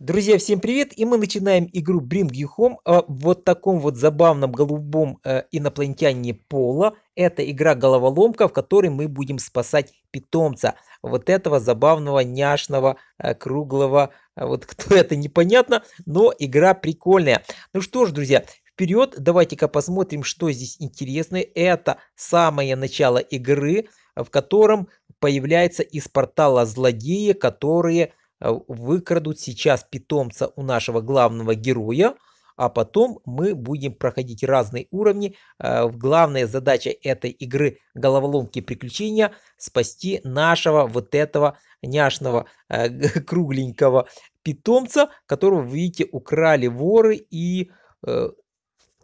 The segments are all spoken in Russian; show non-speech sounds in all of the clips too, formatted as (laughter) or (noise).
Друзья, всем привет! И мы начинаем игру Bring You Home о а, вот таком вот забавном голубом э, инопланетяне Пола. Это игра-головоломка, в которой мы будем спасать питомца. Вот этого забавного, няшного, э, круглого, э, вот (laughs) кто это, непонятно, но игра прикольная. Ну что ж, друзья, вперед, давайте-ка посмотрим, что здесь интересное. Это самое начало игры, в котором появляется из портала злодеи, которые Э, выкрадут сейчас питомца у нашего главного героя, а потом мы будем проходить разные уровни. Э, главная задача этой игры головоломки приключения спасти нашего вот этого няшного э, (laughs) кругленького питомца, которого, вы видите, украли воры и,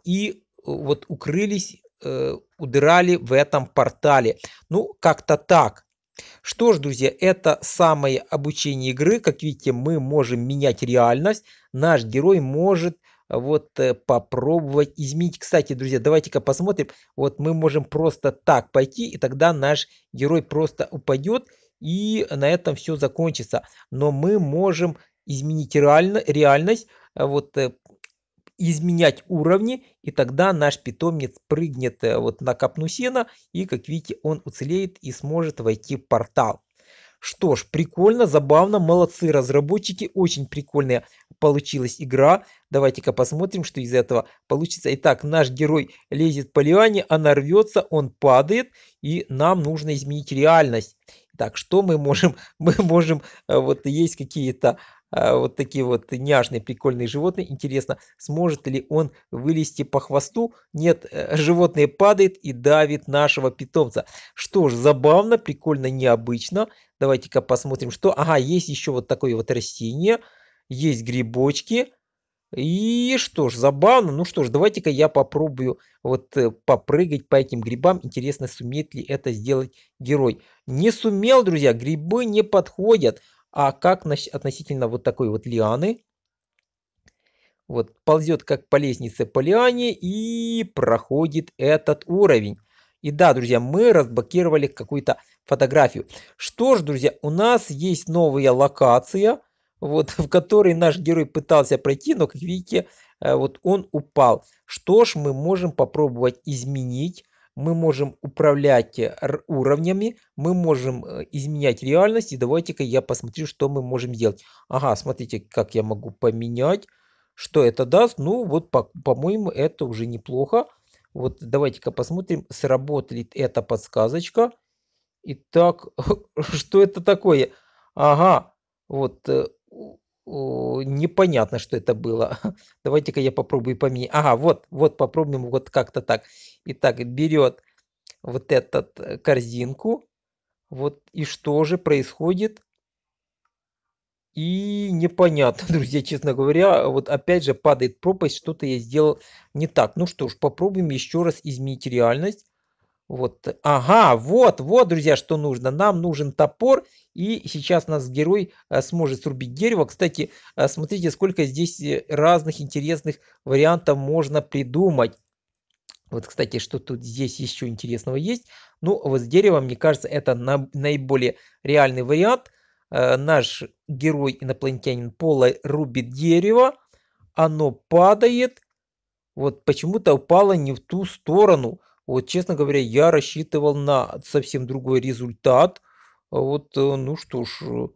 и вот укрылись, удрали в этом портале. Ну, как-то так. Что ж, друзья, это самое обучение игры. Как видите, мы можем менять реальность. Наш герой может э, вот э, попробовать изменить. Кстати, друзья, давайте-ка посмотрим. Вот мы можем просто так пойти, и тогда наш герой просто упадет, и на этом все закончится. Но мы можем изменить реально, реальность. Э, вот изменять уровни, и тогда наш питомец прыгнет э, вот на копну сена, и, как видите, он уцелеет и сможет войти в портал. Что ж, прикольно, забавно, молодцы разработчики, очень прикольная получилась игра. Давайте-ка посмотрим, что из этого получится. Итак, наш герой лезет по лиане, она рвется, он падает, и нам нужно изменить реальность. Так, что мы можем? (laughs) Мы можем, э, вот есть какие-то а, вот такие вот няжные, прикольные животные. Интересно, сможет ли он вылезти по хвосту? Нет, э, животное падает и давит нашего питомца. Что ж, забавно, прикольно, необычно. Давайте-ка посмотрим, что... Ага, есть еще вот такое вот растение. Есть грибочки. И что ж, забавно. Ну что ж, давайте-ка я попробую вот э, попрыгать по этим грибам. Интересно, сумеет ли это сделать герой. Не сумел, друзья, грибы не подходят. А как относительно вот такой вот лианы? Вот, ползет как по лестнице по лиане и проходит этот уровень. И да, друзья, мы разблокировали какую-то фотографию. Что ж, друзья, у нас есть новая локация, вот, (laughs) в которой наш герой пытался пройти, но, как видите, э, вот он упал. Что ж, мы можем попробовать изменить мы можем управлять э, уровнями, мы можем э, изменять реальность. И давайте-ка я посмотрю, что мы можем делать. Ага, смотрите, как я могу поменять. Что это даст? Ну, вот, по-моему, по это уже неплохо. Вот давайте-ка посмотрим, сработает эта подсказочка. Итак, (laughs) что это такое? Ага, вот э, о, непонятно, что это было. (laughs) Давайте-ка я попробую поменять. Ага, вот, вот попробуем вот как-то так. Итак, берет вот этот э, корзинку. Вот и что же происходит? И непонятно, (laughs) друзья, честно говоря, вот опять же падает пропасть, что-то я сделал не так. Ну что ж, попробуем еще раз изменить реальность. Вот, э, ага, вот, вот, друзья, что нужно. Нам нужен топор, и сейчас нас герой э, сможет срубить дерево. Кстати, э, смотрите, сколько здесь разных интересных вариантов можно придумать. Вот, кстати, что тут здесь еще интересного есть. Ну, вот с деревом, мне кажется, это на, наиболее реальный вариант. Э, наш герой-инопланетянин Пола рубит дерево, оно падает. Вот почему-то упало не в ту сторону. Вот, честно говоря, я рассчитывал на совсем другой результат. А вот, э, ну что ж, э,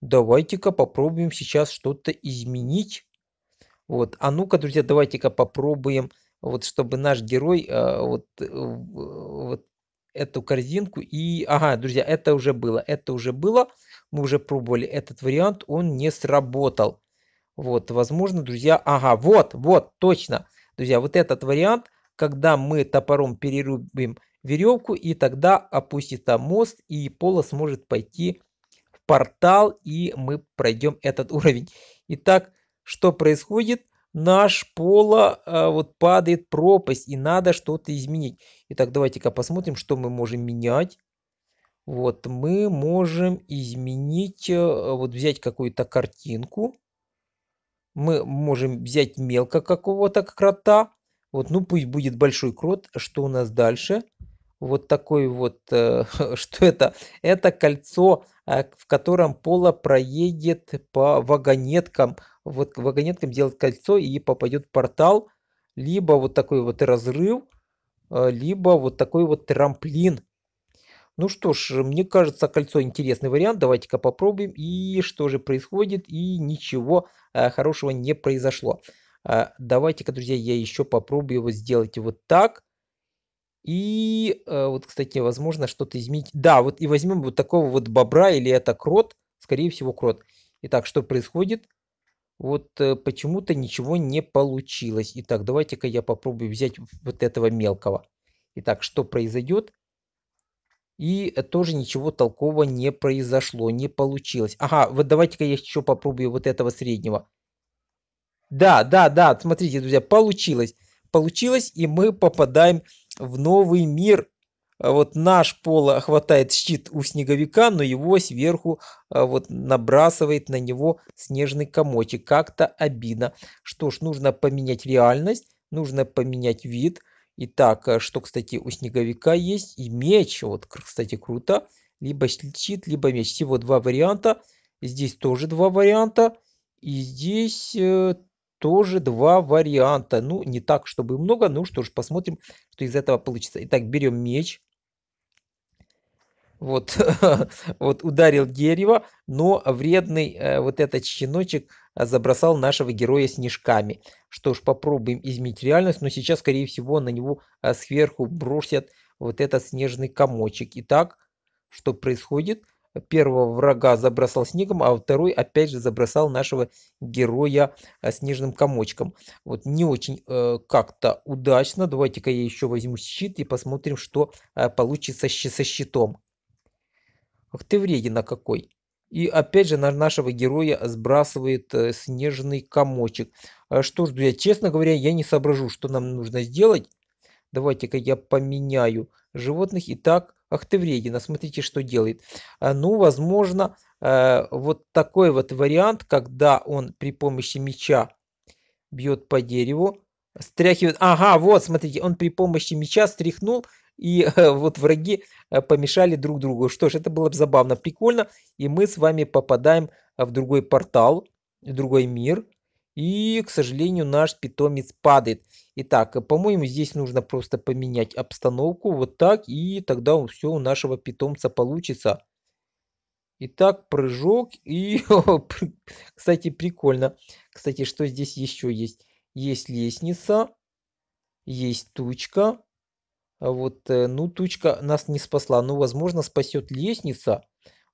давайте-ка попробуем сейчас что-то изменить. Вот, а ну-ка, друзья, давайте-ка попробуем, вот, чтобы наш герой, э, вот, вот эту корзинку и... Ага, друзья, это уже было, это уже было. Мы уже пробовали этот вариант, он не сработал. Вот, возможно, друзья... Ага, вот, вот, точно. Друзья, вот этот вариант когда мы топором перерубим веревку, и тогда опустится мост, и Пола сможет пойти в портал, и мы пройдем этот (laughs) уровень. Итак, что происходит? Наш Пола э, вот падает пропасть, и надо что-то изменить. Итак, давайте-ка посмотрим, что мы можем менять. Вот, мы можем изменить, э, вот взять какую-то картинку. Мы можем взять мелко какого-то крота вот, ну пусть будет большой крот. Что у нас дальше? Вот такой вот, э, (laughs) что это? Это кольцо, э, в котором Пола проедет по вагонеткам. Вот вагонеткам делает кольцо и попадет в портал. Либо вот такой вот разрыв, э, либо вот такой вот трамплин. Ну что ж, мне кажется, кольцо интересный вариант. Давайте-ка попробуем. И что же происходит? И ничего э, хорошего не произошло. А, давайте-ка, друзья, я еще попробую его сделать вот так. И э, вот, кстати, возможно, что-то изменить. Да, вот и возьмем вот такого вот бобра, или это крот, скорее всего, крот. Итак, что происходит? Вот э, почему-то ничего не получилось. Итак, давайте-ка я попробую взять вот этого мелкого. Итак, что произойдет? И э, тоже ничего толкового не произошло, не получилось. Ага, вот давайте-ка я еще попробую вот этого среднего. Да, да, да, смотрите, друзья, получилось. Получилось, и мы попадаем в новый мир. А вот наш поло хватает щит у снеговика, но его сверху а, вот набрасывает на него снежный комочек. Как-то обидно. Что ж, нужно поменять реальность, нужно поменять вид. Итак, а, что, кстати, у снеговика есть? И меч, вот, кстати, круто. Либо щит, либо меч. Всего два варианта. Здесь тоже два варианта. И здесь э, тоже два варианта. Ну, не так, чтобы много. Ну что ж, посмотрим, что из этого получится. Итак, берем меч. Вот, (laughs) вот ударил дерево, но вредный э, вот этот щеночек э, забросал нашего героя снежками. Что ж, попробуем изменить реальность, но сейчас, скорее всего, на него э, сверху бросят вот этот снежный комочек. Итак, что происходит? первого врага забросал снегом, а второй опять же забросал нашего героя э, снежным комочком. Вот не очень э, как-то удачно. Давайте-ка я еще возьму щит и посмотрим, что э, получится со щитом. Ах ты вредина какой. И опять же на нашего героя сбрасывает э, снежный комочек. А что ж, друзья, честно говоря, я не соображу, что нам нужно сделать. Давайте-ка я поменяю животных и так, ах ты вредина, смотрите, что делает. А, ну, возможно, э, вот такой вот вариант, когда он при помощи меча бьет по дереву, стряхивает, ага, вот, смотрите, он при помощи меча стряхнул, и (laughs) э, вот враги э, помешали друг другу. Что ж, это было бы забавно, прикольно, и мы с вами попадаем в другой портал, в другой мир, и, к сожалению, наш питомец падает. Итак, э, по-моему, здесь нужно просто поменять обстановку вот так, и тогда все у нашего питомца получится. Итак, прыжок и, (laughs) кстати, прикольно. Кстати, что здесь еще есть? Есть лестница, есть тучка. Вот, э, ну, тучка нас не спасла, но, возможно, спасет лестница.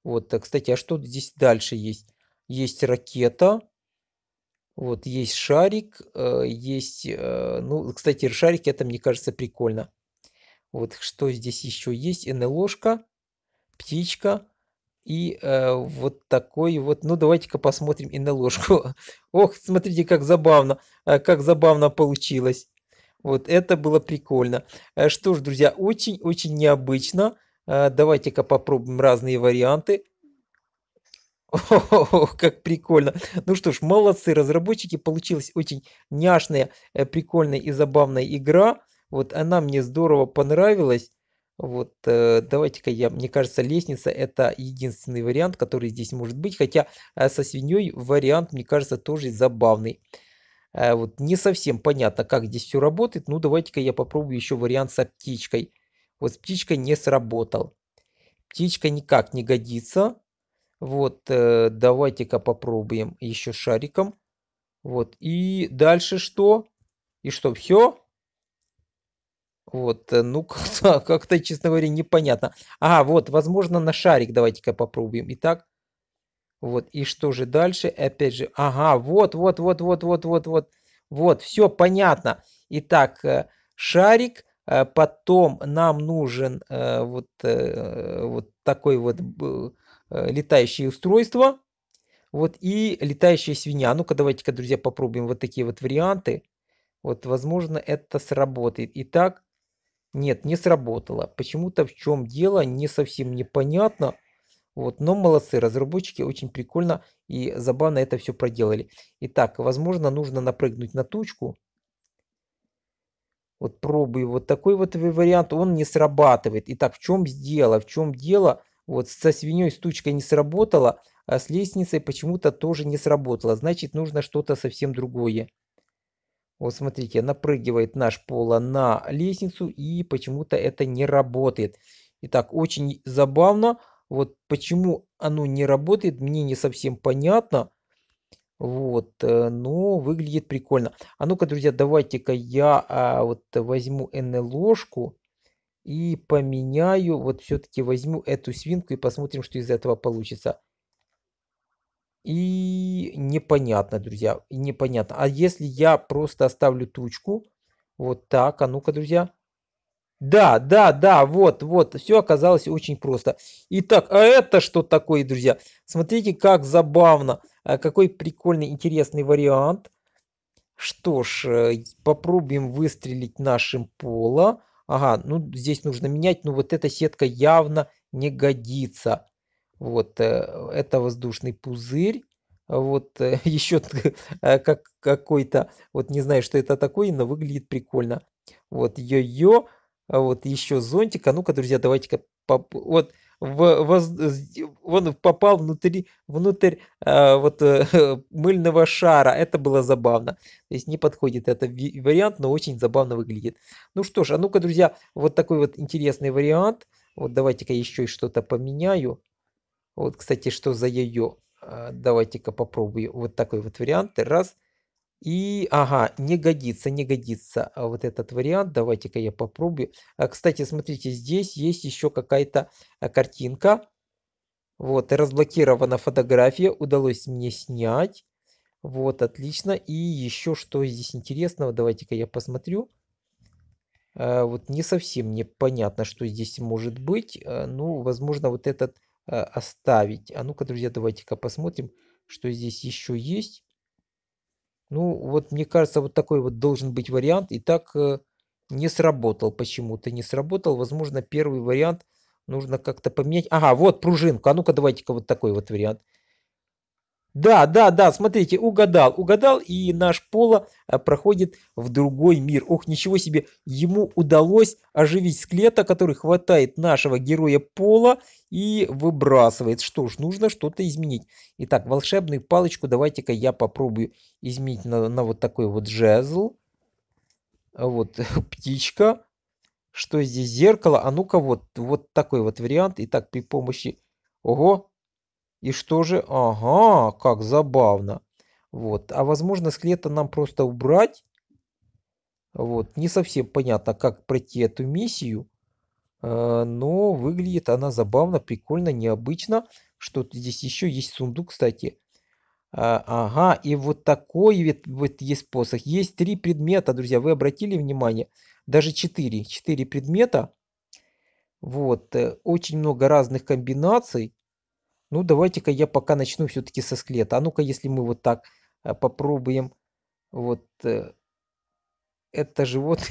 Вот, э, кстати, а что здесь дальше есть? Есть ракета. Вот есть шарик, э, есть, э, ну, кстати, шарик, это мне кажется прикольно. Вот что здесь еще есть? НЛОшка, птичка и э, вот такой вот. Ну, давайте-ка посмотрим НЛОшку. (laughs) Ох, смотрите, как забавно, э, как забавно получилось. Вот это было прикольно. Что ж, друзья, очень-очень необычно. Давайте-ка попробуем разные варианты. О, как прикольно. Ну что ж, молодцы разработчики. Получилась очень няшная, э, прикольная и забавная игра. Вот она мне здорово понравилась. Вот э, давайте-ка я, мне кажется, лестница это единственный вариант, который здесь может быть. Хотя э, со свиньей вариант, мне кажется, тоже забавный. Э, вот не совсем понятно, как здесь все работает. Ну давайте-ка я попробую еще вариант с птичкой. Вот с птичкой не сработал. Птичка никак не годится. Вот, э, давайте-ка попробуем еще шариком. Вот, и дальше что? И что, все? Вот, э, ну (laughs) как-то, как честно говоря, непонятно. А, вот, возможно, на шарик давайте-ка попробуем. Итак, вот, и что же дальше? Опять же, ага, вот, вот, вот, вот, вот, вот, вот. Вот, все понятно. Итак, э, шарик, потом нам нужен вот, вот такой вот Э, летающие устройства, вот, и летающая свинья. Ну-ка, давайте-ка, друзья, попробуем вот такие вот варианты. Вот, возможно, это сработает. Итак, нет, не сработало. Почему-то в чем дело, не совсем непонятно. Вот, но молодцы, разработчики очень прикольно и забавно это все проделали. Итак, возможно, нужно напрыгнуть на точку. Вот пробую вот такой вот вариант, он не срабатывает. Итак, в чем дело? В чем дело? Вот со свиньей стучка не сработала, а с лестницей почему-то тоже не сработало. Значит, нужно что-то совсем другое. Вот смотрите, напрыгивает наш пола на лестницу и почему-то это не работает. Итак, очень забавно. Вот почему оно не работает, мне не совсем понятно. Вот, э, но выглядит прикольно. А ну-ка, друзья, давайте-ка я а, вот возьму НЛОшку и поменяю, вот все-таки возьму эту свинку и посмотрим, что из этого получится. И непонятно, друзья, непонятно. А если я просто оставлю тучку, вот так, а ну-ка, друзья. Да, да, да, вот, вот, все оказалось очень просто. Итак, а это что такое, друзья? Смотрите, как забавно, а какой прикольный, интересный вариант. Что ж, э, попробуем выстрелить нашим пола ага, ну здесь нужно менять, но вот эта сетка явно не годится. Вот, э, это воздушный пузырь. Вот э, (laughs) еще э, как, какой-то, вот не знаю, что это такое, но выглядит прикольно. Вот йо-йо, вот еще зонтик. А ну-ка, друзья, давайте-ка, вот в, воз, он попал внутри, внутрь э, вот, э, (laughs) мыльного шара. Это было забавно. То есть не подходит этот вариант, но очень забавно выглядит. Ну что ж, а ну-ка, друзья, вот такой вот интересный вариант. Вот давайте-ка еще что-то поменяю. Вот, кстати, что за ее? Э, давайте-ка попробую вот такой вот вариант. Раз. И, ага, не годится, не годится а, вот этот вариант. Давайте-ка я попробую. А, кстати, смотрите, здесь есть еще какая-то а, картинка. Вот, разблокирована фотография, удалось мне снять. Вот, отлично. И еще что здесь интересного, давайте-ка я посмотрю. Вот не совсем непонятно, что здесь может быть. Ну, возможно, вот этот оставить. А ну-ка, друзья, давайте-ка посмотрим, что здесь еще есть. Ну, вот мне кажется, вот такой вот должен быть вариант. И так э, не сработал почему-то, не сработал. Возможно, первый вариант нужно как-то поменять. Ага, вот пружинка. А ну-ка, давайте-ка вот такой вот вариант. Да, да, да, смотрите, угадал, угадал, и наш Пола э, проходит в другой мир. Ох, ничего себе, ему удалось оживить склета, который хватает нашего героя Пола и выбрасывает. Что ж, нужно что-то изменить. Итак, волшебную палочку давайте-ка я попробую изменить на, на вот такой вот жезл. Вот (laughs) птичка. Что здесь зеркало? А ну-ка вот, вот такой вот вариант. Итак, при помощи... Ого, и что же? Ага, как забавно. Вот. А возможно, скелета нам просто убрать? Вот. Не совсем понятно, как пройти эту миссию. Э, но выглядит она забавно, прикольно, необычно. Что то здесь еще есть сундук, кстати. А, ага, и вот такой вот, вот есть посох. Есть три предмета, друзья. Вы обратили внимание? Даже четыре. Четыре предмета. Вот. Э, очень много разных комбинаций. Ну, давайте-ка я пока начну все-таки со склета. А ну-ка, если мы вот так э, попробуем, вот э, это же (laughs) вот,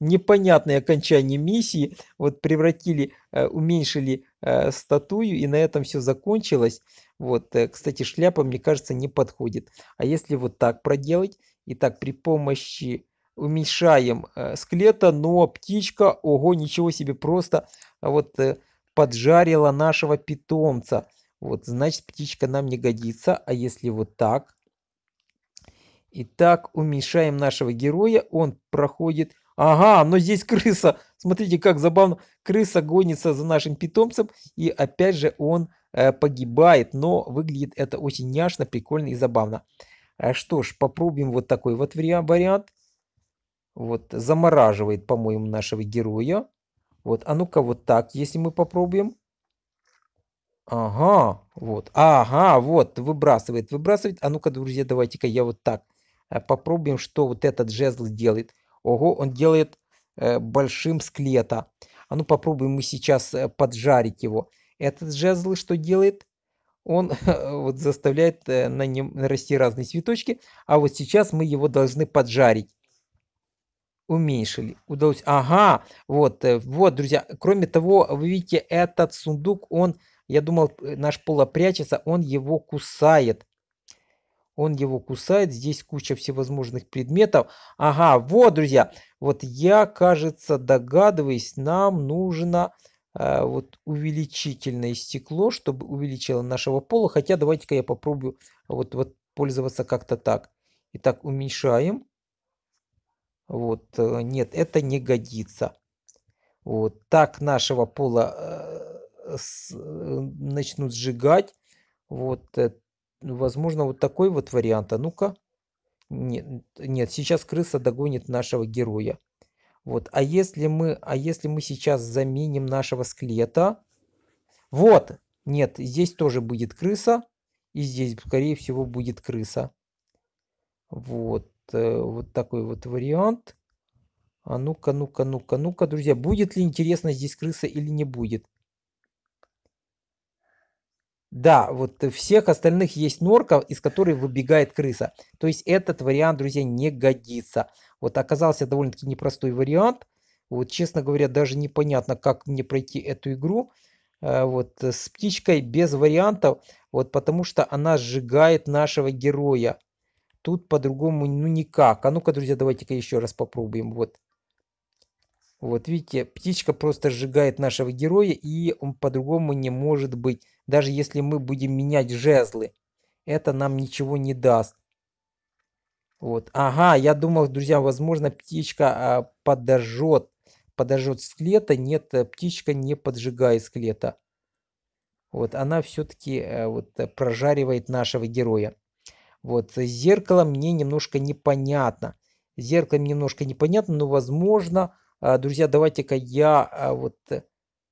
непонятное окончание миссии, вот превратили, э, уменьшили статую, и на этом все закончилось. Вот, кстати, шляпа, мне кажется, не подходит. А если вот так проделать, и так при помощи уменьшаем склета, но птичка, ого, ничего себе, просто вот поджарила нашего питомца. Вот, значит, птичка нам не годится. А если вот так? Итак, уменьшаем нашего героя. Он проходит... Ага, но здесь крыса. Смотрите, как забавно. Крыса гонится за нашим питомцем. И опять же он э, погибает. Но выглядит это очень няшно, прикольно и забавно. А что ж, попробуем вот такой вот вариант. Вот, замораживает, по-моему, нашего героя. Вот, а ну-ка вот так, если мы попробуем. Ага, вот, ага, вот, выбрасывает, выбрасывает. А ну-ка, друзья, давайте-ка я вот так э, попробуем, что вот этот жезл делает. Ого, он делает э, большим склета. А ну попробуем мы сейчас э, поджарить его. Этот жезл что делает? Он (laughs) вот заставляет э, на нем расти разные цветочки. А вот сейчас мы его должны поджарить уменьшили. Удалось. Ага, вот, э, вот, друзья. Кроме того, вы видите, этот сундук, он, я думал, наш пола прячется, он его кусает. Он его кусает. Здесь куча всевозможных предметов. Ага, вот, друзья. Вот я, кажется, догадываюсь, нам нужно э, вот увеличительное стекло, чтобы увеличило нашего пола. Хотя давайте-ка я попробую вот, вот пользоваться как-то так. Итак, уменьшаем. Вот, э, нет, это не годится. Вот, так нашего пола э, с, э, начнут сжигать. Вот, возможно, вот такой вот вариант. А ну-ка. Нет, нет, сейчас крыса догонит нашего героя. Вот, а если мы, а если мы сейчас заменим нашего скелета? Вот, нет, здесь тоже будет крыса. И здесь, скорее всего, будет крыса. Вот. Э, вот такой вот вариант. А ну-ка, ну-ка, ну-ка, ну-ка, друзья, будет ли интересно здесь крыса или не будет? Да, вот всех остальных есть норка, из которой выбегает крыса. То есть этот вариант, друзья, не годится. Вот оказался довольно-таки непростой вариант. Вот, честно говоря, даже непонятно, как мне пройти эту игру. Э, вот, с птичкой без вариантов. Вот, потому что она сжигает нашего героя. Тут по-другому ну никак. А ну-ка, друзья, давайте-ка еще раз попробуем. Вот. Вот видите, птичка просто сжигает нашего героя, и он по-другому не может быть. Даже если мы будем менять жезлы, это нам ничего не даст. Вот. Ага, я думал, друзья, возможно, птичка а, подожжет, подожжет склета. Нет, э, птичка не поджигает склета. Вот, она все-таки а, э, вот, э, прожаривает нашего героя. Вот, зеркало мне немножко непонятно. зеркало мне немножко непонятно, но возможно, а, друзья, давайте-ка я а, вот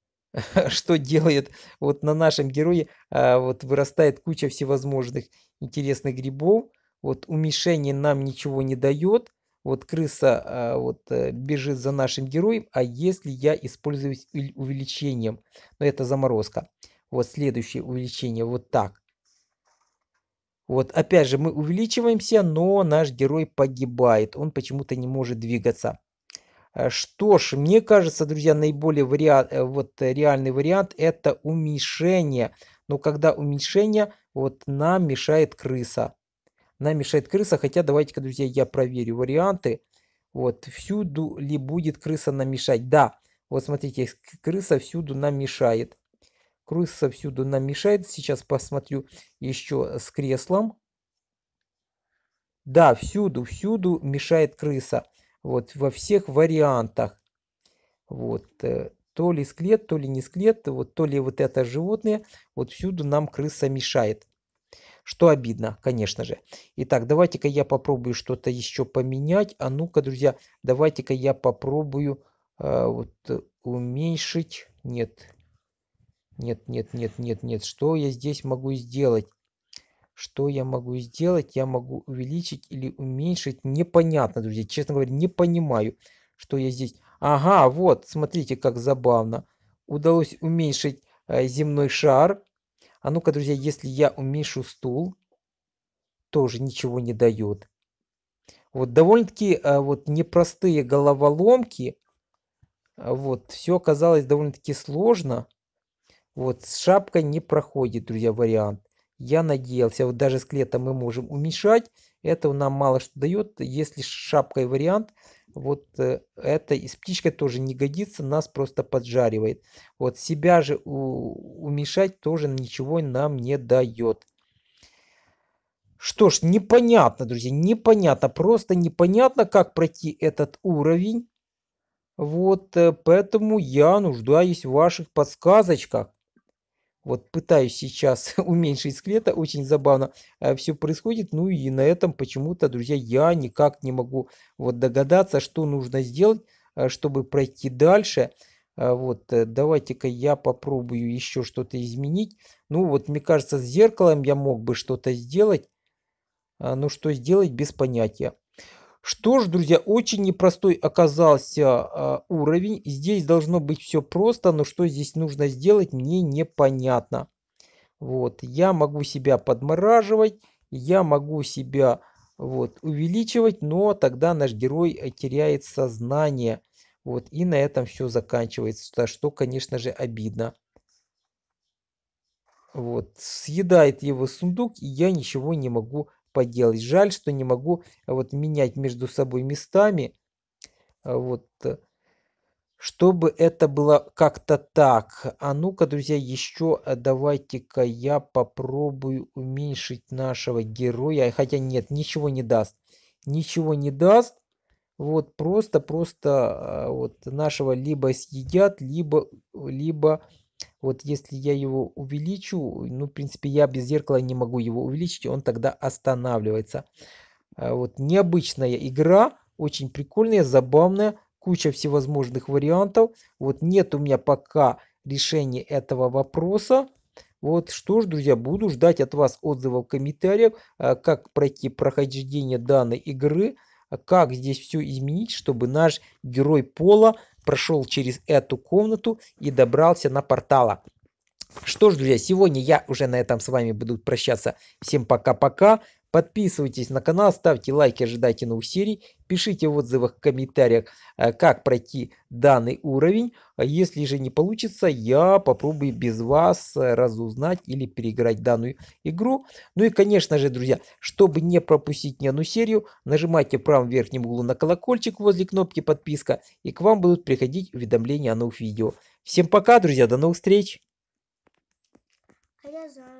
(laughs) что делает вот на нашем герое, а, вот вырастает куча всевозможных интересных грибов. Вот у мишени нам ничего не дает. Вот крыса вот э, бежит за нашим героем, а если я используюсь увеличением, но это заморозка. Вот следующее увеличение вот так. Вот, опять же, мы увеличиваемся, но наш герой погибает. Он почему-то не может двигаться. Э, что ж, мне кажется, друзья, наиболее вариант, э, вот, э, реальный вариант это уменьшение. Но когда уменьшение, вот нам мешает крыса. Нам мешает крыса, хотя давайте-ка, друзья, я проверю варианты. Вот, всюду ли будет крыса нам мешать? Да, вот смотрите, крыса всюду нам мешает. Крыса всюду нам мешает. Сейчас посмотрю еще с креслом. Да, всюду, всюду мешает крыса. Вот во всех вариантах. Вот э, то ли склет, то ли не склет, вот то ли вот это животное, вот всюду нам крыса мешает. Что обидно, конечно же. Итак, давайте-ка я попробую что-то еще поменять. А ну-ка, друзья, давайте-ка я попробую э, вот уменьшить. Нет, нет, нет, нет, нет, нет. Что я здесь могу сделать? Что я могу сделать? Я могу увеличить или уменьшить? Непонятно, друзья. Честно говоря, не понимаю, что я здесь... Ага, вот, смотрите, как забавно. Удалось уменьшить э, земной шар. А ну-ка, друзья, если я уменьшу стул, тоже ничего не дает. Вот довольно-таки э, вот непростые головоломки. Э, вот, все оказалось довольно-таки сложно вот с шапкой не проходит друзья вариант я надеялся вот даже склета мы можем уменьшать это нам мало что дает если с шапкой вариант вот э, это и с птичкой тоже не годится нас просто поджаривает вот себя же у, уменьшать тоже ничего нам не дает что ж непонятно друзья непонятно просто непонятно как пройти этот уровень вот э, поэтому я нуждаюсь в ваших подсказочках вот пытаюсь сейчас (laughs) уменьшить склета, очень забавно э, все происходит. Ну и на этом почему-то, друзья, я никак не могу вот догадаться, что нужно сделать, э, чтобы пройти дальше. Э, вот, давайте-ка я попробую еще что-то изменить. Ну вот, мне кажется, с зеркалом я мог бы что-то сделать. А, ну что сделать, без понятия. Что ж, друзья, очень непростой оказался а, уровень. Здесь должно быть все просто, но что здесь нужно сделать, мне непонятно. Вот, я могу себя подмораживать, я могу себя вот, увеличивать, но тогда наш герой э, теряет сознание. Вот, и на этом все заканчивается, что, конечно же, обидно. Вот, съедает его сундук, и я ничего не могу поделать. Жаль, что не могу а вот менять между собой местами, а вот, э, чтобы это было как-то так. А ну-ка, друзья, еще э, давайте-ка я попробую уменьшить нашего героя. Хотя нет, ничего не даст. Ничего не даст. Вот просто, просто а, вот нашего либо съедят, либо, либо вот если я его увеличу ну в принципе я без зеркала не могу его увеличить он тогда останавливается а вот необычная игра очень прикольная забавная куча всевозможных вариантов вот нет у меня пока решения этого вопроса вот что ж, друзья, буду ждать от вас отзывов, комментариев, а как пройти прохождение данной игры, а как здесь все изменить, чтобы наш герой Пола прошел через эту комнату и добрался на портала. Что ж, друзья, сегодня я уже на этом с вами буду прощаться. Всем пока-пока. Подписывайтесь на канал, ставьте лайки, ожидайте новых серий, пишите в отзывах, в комментариях, э, как пройти данный уровень. Если же не получится, я попробую без вас э, разузнать или переиграть данную игру. Ну и конечно же, друзья, чтобы не пропустить ни одну серию, нажимайте в правом верхнем углу на колокольчик возле кнопки подписка и к вам будут приходить уведомления о новых видео. Всем пока, друзья, до новых встреч! А